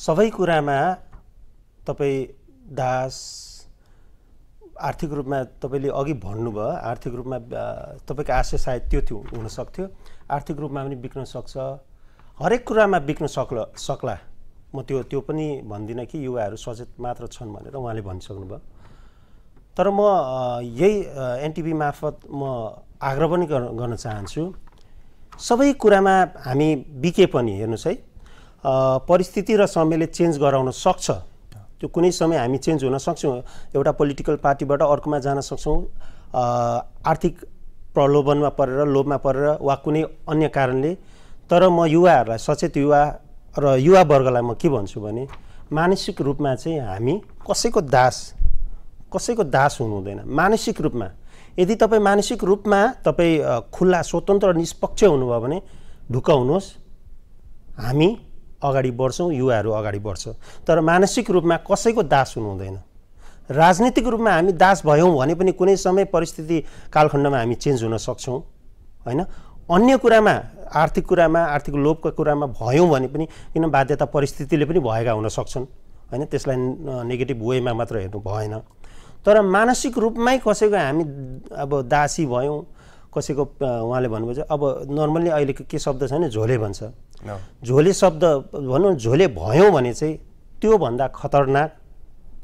सबै कुरामा तपाईँ दास आर्थिक रूपमा तपाईँले अघि भन्नुभयो आर्थिक रूपमा तपाईँको आशय सायद त्यो थियो हुन सक्थ्यो आर्थिक रूपमा पनि बिक्न सक्छ हरेक कुरामा बिक्न सक्ल सक्ला म त्यो त्यो पनि भन्दिनँ कि युवाहरू सचेत मात्र छन् भनेर उहाँले भनिसक्नुभयो तर म यही एनटिभी मार्फत म आग्रह पनि गर्न चाहन्छु सबै कुरामा हामी बिके पनि हेर्नुहोस् है परिस्थिति र समयले चेन्ज गराउन सक्छ त्यो कुनै समय हामी चेन्ज हुन सक्छौँ एउटा पोलिटिकल पार्टीबाट अर्कोमा जान सक्छौँ आर्थिक प्रलोभनमा परेर लोभमा परेर वा कुनै अन्य कारणले तर म युवाहरूलाई सचेत युवा र युवावर्गलाई म के भन्छु भने मानसिक रूपमा चाहिँ हामी कसैको दास कसैको दास हुनु हुँदैन मानसिक रूपमा यदि तपाईँ मानसिक रूपमा तपाईँ खुल्ला स्वतन्त्र निष्पक्ष हुनुभयो भने ढुक्क हुनुहोस् हामी अगाडि बढ्छौँ युवाहरू अगाडि बढ्छ तर मानसिक रूपमा कसैको दास हुनु हुँदैन राजनीतिक रूपमा हामी दास भयौँ भने पनि कुनै समय परिस्थिति कालखण्डमा हामी चेन्ज हुन सक्छौँ होइन अन्य कुरामा आर्थिक कुरामा आर्थिक लोभको कुरामा भयौँ भने पनि किन बाध्यता परिस्थितिले पनि भएका हुन सक्छन् होइन त्यसलाई नेगेटिभ वेमा मात्र हेर्नु भएन तर मानसिक रूपमै कसैको हामी अब दासी भयौँ कसैको उहाँले भन्नुभयो अब नर्मल्ली अहिलेको के शब्द छ भने झोले भन्छ झोले शब्द भनौँ झोले भयौँ भने चाहिँ त्योभन्दा खतरनाक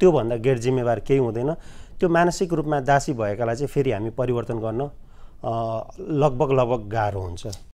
त्योभन्दा गेट जिम्मेवार केही हुँदैन त्यो मानसिक रूपमा दासी भएकालाई चाहिँ फेरि हामी परिवर्तन गर्न लगभग लगभग गाह्रो हुन्छ